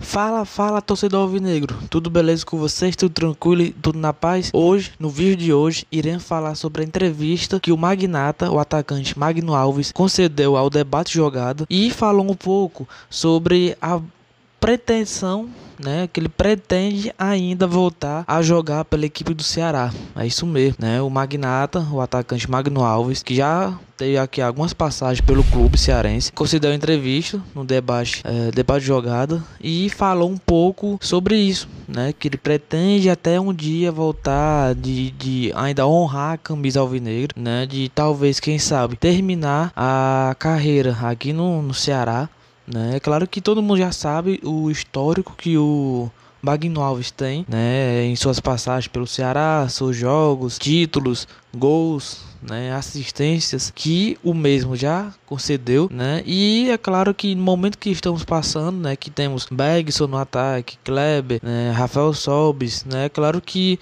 Fala, fala, torcedor alvinegro. Tudo beleza com vocês? Tudo tranquilo e tudo na paz? Hoje, no vídeo de hoje, iremos falar sobre a entrevista que o magnata, o atacante Magno Alves, concedeu ao debate jogado e falou um pouco sobre a pretensão né, que ele pretende ainda voltar a jogar pela equipe do Ceará. É isso mesmo, né? O magnata, o atacante Magno Alves, que já teve aqui algumas passagens pelo clube cearense, concedeu entrevista no debate, é, debate de jogada e falou um pouco sobre isso, né? Que ele pretende até um dia voltar de, de ainda honrar a camisa alvinegra, né? De talvez, quem sabe, terminar a carreira aqui no, no Ceará né? É claro que todo mundo já sabe o histórico que o Magno Alves tem, né, em suas passagens pelo Ceará, seus jogos, títulos, gols, né, assistências que o mesmo já concedeu, né? E é claro que no momento que estamos passando, né, que temos Bergson no ataque, Kleber, né, Rafael Sobis, né? É claro que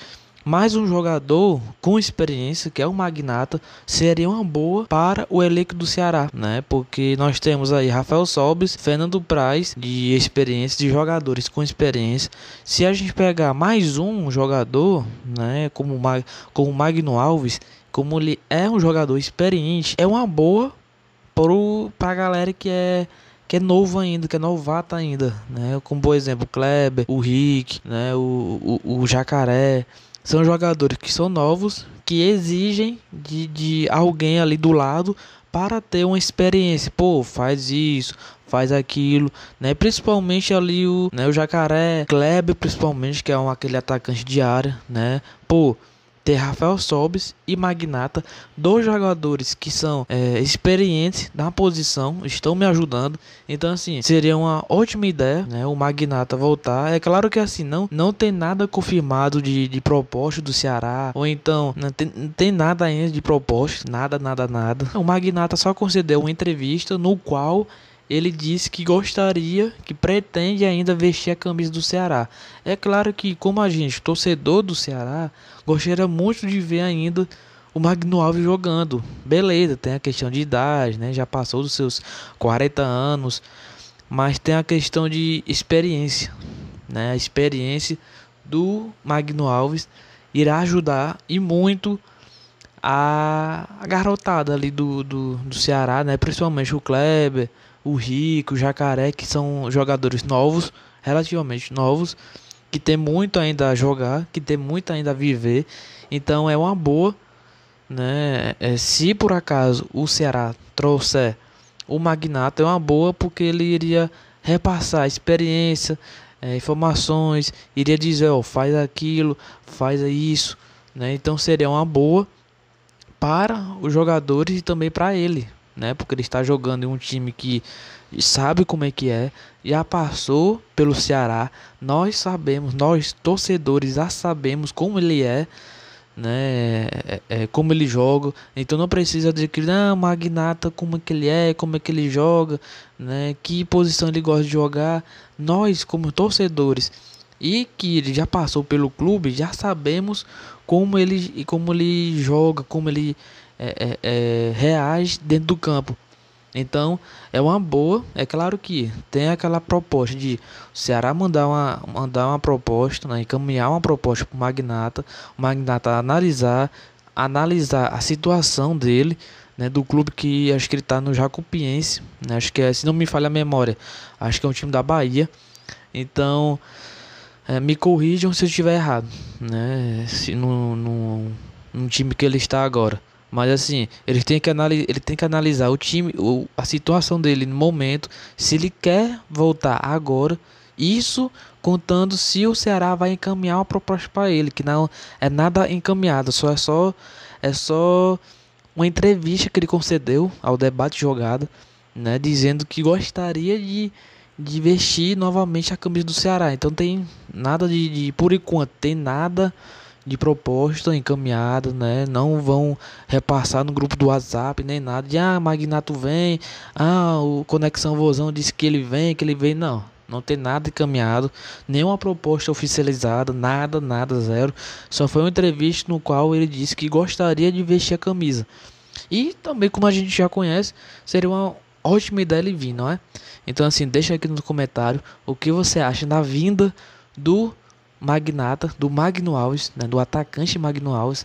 mas um jogador com experiência, que é o Magnata, seria uma boa para o elenco do Ceará, né? Porque nós temos aí Rafael Sobis, Fernando Praz, de experiência, de jogadores com experiência. Se a gente pegar mais um jogador, né, como, Mag como Magno Alves, como ele é um jogador experiente, é uma boa para a galera que é que é novo ainda, que é novato ainda, né? Como por exemplo, o Kleber, o Rick, né? O, o, o Jacaré, são jogadores que são novos, que exigem de, de alguém ali do lado para ter uma experiência. Pô, faz isso, faz aquilo, né? Principalmente ali o, né, o Jacaré, Kleber, principalmente, que é um, aquele atacante de área, né? Pô, ter Rafael Sobis e Magnata, dois jogadores que são é, experientes na posição, estão me ajudando. Então, assim, seria uma ótima ideia né, o Magnata voltar. É claro que, assim, não, não tem nada confirmado de, de proposta do Ceará, ou então não tem, não tem nada ainda de proposta, nada, nada, nada. O Magnata só concedeu uma entrevista no qual ele disse que gostaria, que pretende ainda vestir a camisa do Ceará. É claro que, como a gente, torcedor do Ceará, gostaria muito de ver ainda o Magno Alves jogando. Beleza, tem a questão de idade, né? Já passou dos seus 40 anos, mas tem a questão de experiência, né? A experiência do Magno Alves irá ajudar e muito a, a garotada ali do, do, do Ceará, né? Principalmente o Kleber, o Rico, o Jacaré, que são jogadores novos, relativamente novos, que tem muito ainda a jogar, que tem muito ainda a viver. Então é uma boa, né? É, se por acaso o Ceará trouxer o Magnata, é uma boa porque ele iria repassar experiência, é, informações, iria dizer, ó, oh, faz aquilo, faz isso, né? Então seria uma boa para os jogadores e também para ele, né? Porque ele está jogando em um time que sabe como é que é, já passou pelo Ceará, nós sabemos, nós torcedores já sabemos como ele é, né? É, é, como ele joga, então não precisa dizer que não, ah, Magnata, como é que ele é, como é que ele joga, né? Que posição ele gosta de jogar. Nós, como torcedores, e que ele já passou pelo clube, já sabemos como ele, como ele joga, como ele é, é, é, reage dentro do campo. Então é uma boa, é claro que tem aquela proposta de o Ceará mandar uma, mandar uma proposta, né, encaminhar uma proposta para o Magnata, o Magnata analisar, analisar a situação dele, né, do clube que acho que ele está no Jacupiense, né, acho que é, se não me falha a memória, acho que é um time da Bahia. Então é, me corrijam se eu estiver errado, né? Se no, no, no time que ele está agora. Mas assim, ele tem que, analis ele tem que analisar o time, o, a situação dele no momento, se ele quer voltar agora. Isso contando se o Ceará vai encaminhar uma proposta para ele, que não é nada encaminhado, só é só é só uma entrevista que ele concedeu ao debate jogado, né, dizendo que gostaria de de vestir novamente a camisa do Ceará. Então tem nada de, de por enquanto, tem nada de proposta encaminhada, né? Não vão repassar no grupo do WhatsApp nem nada de ah, Magnato vem, ah, o Conexão Vozão disse que ele vem, que ele vem. Não, não tem nada encaminhado, nenhuma proposta oficializada, nada, nada, zero. Só foi uma entrevista no qual ele disse que gostaria de vestir a camisa. E também, como a gente já conhece, seria uma, ótima ideia ele vir, não é? Então, assim, deixa aqui no comentário o que você acha da vinda do magnata, do Magno Alves, né, do atacante Magno Alves.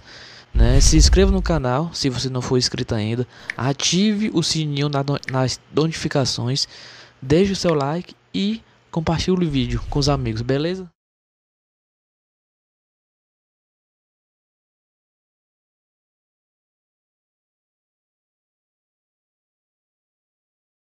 Né? Se inscreva no canal se você não for inscrito ainda, ative o sininho na, nas notificações, deixe o seu like e compartilhe o vídeo com os amigos, beleza?